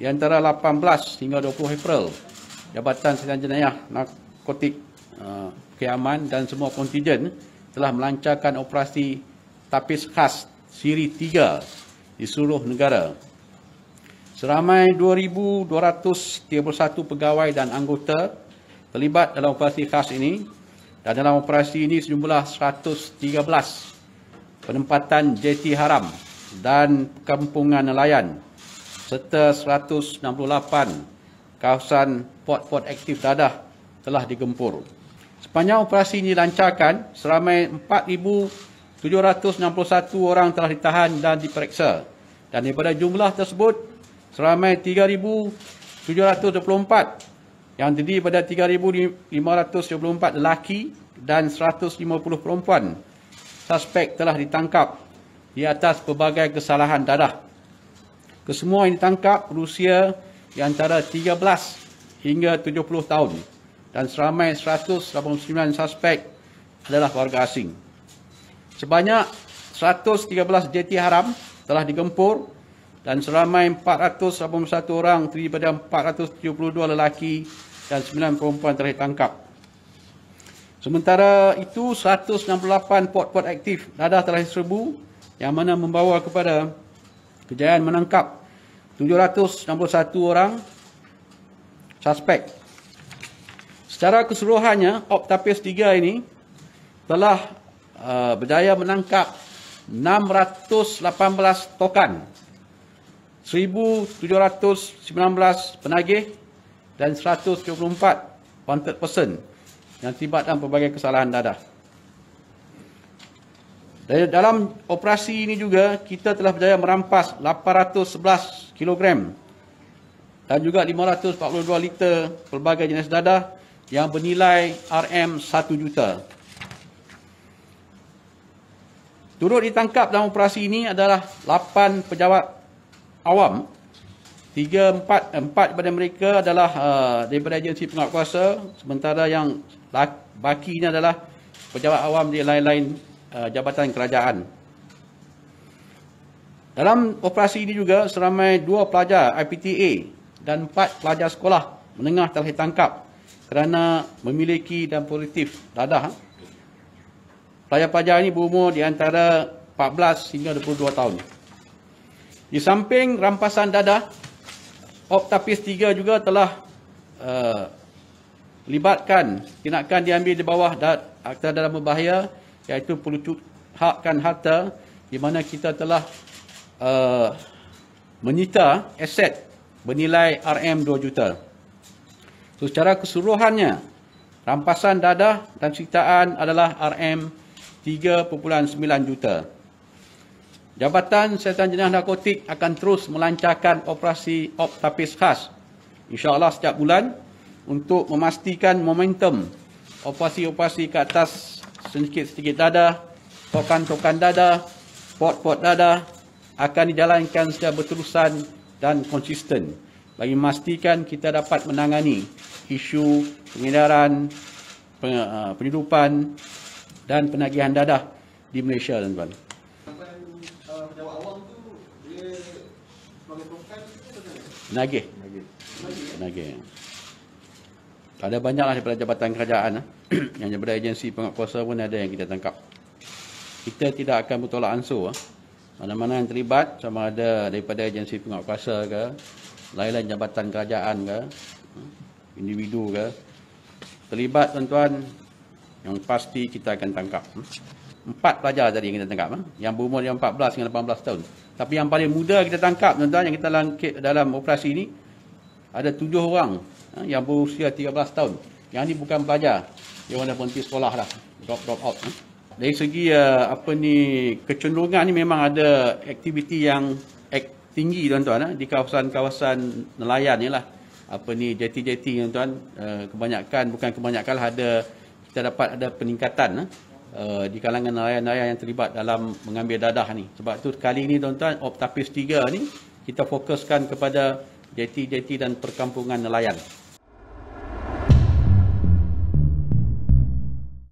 di antara 18 hingga 20 April Jabatan Sidang Jenayah Narkotik uh, Keaman dan semua kontijen telah melancarkan operasi tapis khas siri 3 di seluruh negara. Seramai 2,231 pegawai dan anggota terlibat dalam operasi khas ini dan dalam operasi ini sejumlah 113 penempatan jeti Haram dan Kampungan Nelayan serta 168 kawasan port-port aktif dadah telah digempur. Sepanjang operasi ini dilancarkan, seramai 4,761 orang telah ditahan dan diperiksa. Dan daripada jumlah tersebut, seramai 3,724 yang terdiri daripada 3,574 lelaki dan 150 perempuan suspek telah ditangkap di atas pelbagai kesalahan dadah. Kesemua yang ditangkap berusia di antara 13 hingga 70 tahun dan seramai 189 suspek adalah warga asing. Sebanyak 113 JT haram telah digempur dan seramai 481 orang daripada 472 lelaki dan 9 perempuan telah ditangkap. Sementara itu, 168 port-port aktif dadah telah diserbu yang mana membawa kepada kejayaan menangkap 761 orang suspek. Secara keseluruhannya, Optapis 3 ini telah uh, berjaya menangkap 618 tokan, 1,719 penagih dan 124 wanted person yang tiba dalam pelbagai kesalahan dadah. Dari dalam operasi ini juga kita telah berjaya merampas 811 kg dan juga 542 liter pelbagai jenis dadah yang bernilai RM1 juta. Turut ditangkap dalam operasi ini adalah 8 pejabat awam. 3 4 4 daripada mereka adalah uh, daripada agensi penguatkuasa sementara yang bakinya adalah pejabat awam di lain-lain Eh, Jabatan Kerajaan. Dalam operasi ini juga seramai dua pelajar IPTA dan empat pelajar sekolah menengah telah ditangkap kerana memiliki dan positif dadah. Pelajar-pelajar ini berumur di antara 14 hingga 22 tahun. Di samping rampasan dadah, Optapis 3 juga telah uh, libatkan tindakan diambil di bawah Akta Dalam Berbahaya iaitu pelucut hakkan harta di mana kita telah uh, menyita aset bernilai RM2 juta. So, secara keseluruhannya, rampasan dadah dan sitaan adalah RM3.9 juta. Jabatan Setan Jenayah Narkotik akan terus melancarkan operasi op tapis khas insyaAllah setiap bulan untuk memastikan momentum operasi-operasi ke atas sedikit-sedikit dada, tokan-tokan dada, pot-pot dada akan dijalankan secara berterusan dan konsisten bagi memastikan kita dapat menangani isu pengedaran, uh, penyedupan dan penagihan dada di Malaysia dan tuan. Nagih. Nagih. Nagih. Ada banyaklah daripada jabatan kerajaan ah. yang daripada agensi penguatkuasa pun ada yang kita tangkap. Kita tidak akan bertolak ansur. Ah. Mana-mana yang terlibat sama ada daripada agensi penguatkuasa ke, lain-lain jabatan kerajaan ke, ah, individu ke. Terlibat tuan-tuan, yang pasti kita akan tangkap. Empat pelajar tadi yang kita tangkap. Yang berumur yang 14 hingga 18 tahun. Tapi yang paling muda kita tangkap tuan-tuan yang kita langkit dalam operasi ini, ada tujuh orang Ha, yang berusia 13 tahun. Yang ni bukan pelajar. Dia orang dah berhenti sekolah lah, Drop drop out. Ha. Dari segi uh, apa ni kecenderungan ni memang ada aktiviti yang tinggi tuan-tuan ha. di kawasan-kawasan nelayan ni lah. Apa ni JT-JT tuan-tuan uh, kebanyakan bukan kebanyakan lah ada kita dapat ada peningkatan uh, di kalangan nelayan-nelayan yang terlibat dalam mengambil dadah ni. Sebab tu kali ni tuan-tuan Optapis 3 ni kita fokuskan kepada JT-JT dan perkampungan nelayan.